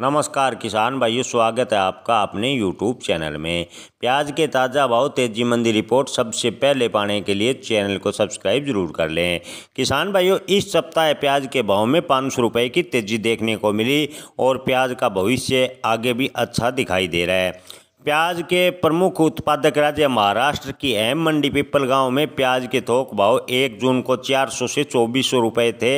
नमस्कार किसान भाइयों स्वागत है आपका अपने यूट्यूब चैनल में प्याज के ताज़ा भाव तेजी मंदी रिपोर्ट सबसे पहले पाने के लिए चैनल को सब्सक्राइब जरूर कर लें किसान भाइयों इस सप्ताह प्याज के भाव में पाँच सौ रुपये की तेज़ी देखने को मिली और प्याज का भविष्य आगे भी अच्छा दिखाई दे रहा है प्याज के प्रमुख उत्पादक राज्य महाराष्ट्र की अहम मंडी पिपल गांव में प्याज के थोक भाव 1 जून को 400 से चौबीस सौ रुपये थे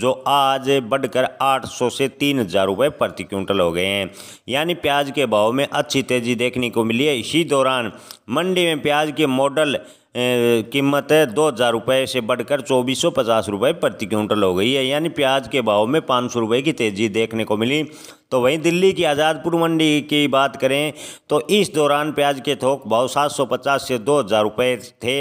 जो आज बढ़कर 800 से तीन हजार रुपये प्रति क्विंटल हो गए हैं यानी प्याज के भाव में अच्छी तेजी देखने को मिली है इसी दौरान मंडी में प्याज के मॉडल कीमत है दो हज़ार रुपये से बढ़कर चौबीस सौ पचास रुपये प्रति क्विंटल हो गई है यानी प्याज के भाव में पाँच सौ रुपये की तेज़ी देखने को मिली तो वहीं दिल्ली की आज़ादपुर मंडी की बात करें तो इस दौरान प्याज के थोक भाव 750 से दो हज़ार रुपये थे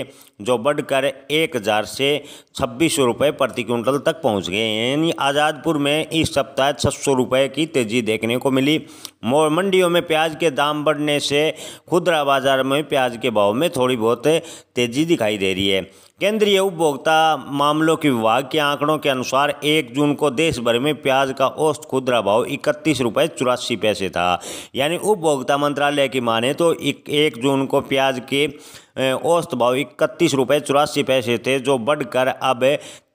जो बढ़कर एक हज़ार से छब्बीस रुपये प्रति क्विंटल तक पहुंच गए यानी आज़ादपुर में इस सप्ताह छः सौ रुपये की तेज़ी देखने को मिली मंडियों में प्याज के दाम बढ़ने से खुदरा बाजार में प्याज के भाव में थोड़ी बहुत तेजी दिखाई दे रही है केंद्रीय उपभोक्ता मामलों के विभाग के आंकड़ों के अनुसार एक जून को देश भर में प्याज का औसत खुदरा भाव इकतीस रुपये चौरासी पैसे था यानी उपभोक्ता मंत्रालय की माने तो एक जून को प्याज के औसत भाव इकतीस रुपये चौरासी पैसे थे जो बढ़कर अब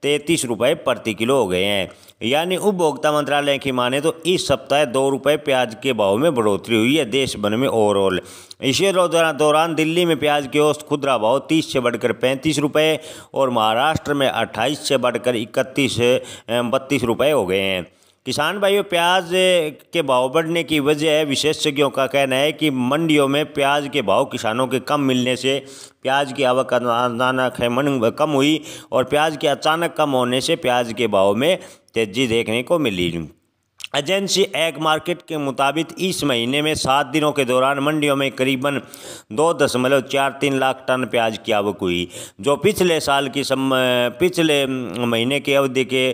तैंतीस रुपये प्रति किलो हो गए हैं यानी उपभोक्ता मंत्रालय की माने तो इस सप्ताह दो रुपये प्याज के भाव में बढ़ोतरी हुई है देश भर में ओवरऑल इसी दौरान दिल्ली में प्याज के औसत खुदरा भाव तीस से बढ़कर पैंतीस रुपये और महाराष्ट्र में अट्ठाईस से बढ़कर इकतीस बत्तीस रुपये हो गए हैं किसान भाइयों प्याज के भाव बढ़ने की वजह विशेषज्ञों का कहना है कि मंडियों में प्याज के भाव किसानों के कम मिलने से प्याज की आवक अचानक है कम हुई और प्याज के अचानक कम होने से प्याज के भाव में तेजी देखने को मिली एजेंसी एग मार्केट के मुताबिक इस महीने में सात दिनों के दौरान मंडियों में करीबन दो दशमलव चार तीन लाख टन प्याज की आवक हुई जो पिछले साल की सम पिछले महीने की अवधि के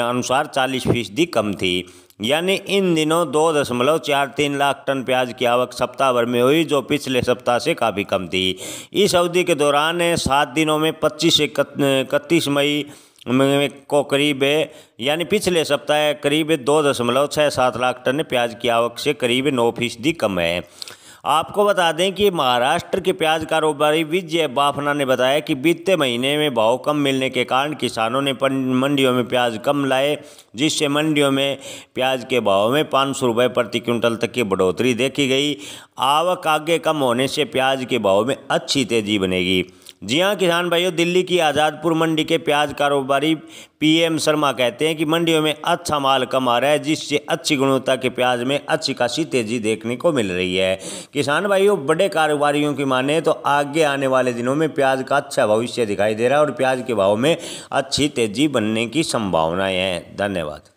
अनुसार चालीस फीसदी कम थी यानी इन दिनों दो दशमलव चार तीन लाख टन प्याज की आवक सप्ताह भर में हुई जो पिछले सप्ताह से काफ़ी कम थी इस अवधि के दौरान सात दिनों में पच्चीस से इकतीस मई में को करीब यानी पिछले सप्ताह करीब दो दशमलव छः सात लाख टन प्याज की आवक से करीब नौ फीसदी कम है आपको बता दें कि महाराष्ट्र के प्याज कारोबारी विजय बाफना ने बताया कि बीते महीने में भाव कम मिलने के कारण किसानों ने मंडियों में प्याज कम लाए जिससे मंडियों में प्याज के भाव में पाँच सौ रुपये प्रति क्विंटल तक की बढ़ोतरी देखी गई आवक आगे कम होने से प्याज के भाव में अच्छी तेजी बनेगी जी हाँ किसान भाइयों दिल्ली की आज़ादपुर मंडी के प्याज कारोबारी पीएम शर्मा कहते हैं कि मंडियों में अच्छा माल कम आ रहा है जिससे अच्छी गुणवत्ता के प्याज में अच्छी खासी तेज़ी देखने को मिल रही है किसान भाइयों बड़े कारोबारियों की माने तो आगे आने वाले दिनों में प्याज का अच्छा भविष्य दिखाई दे रहा है और प्याज के भाव में अच्छी तेज़ी बनने की संभावनाएँ हैं धन्यवाद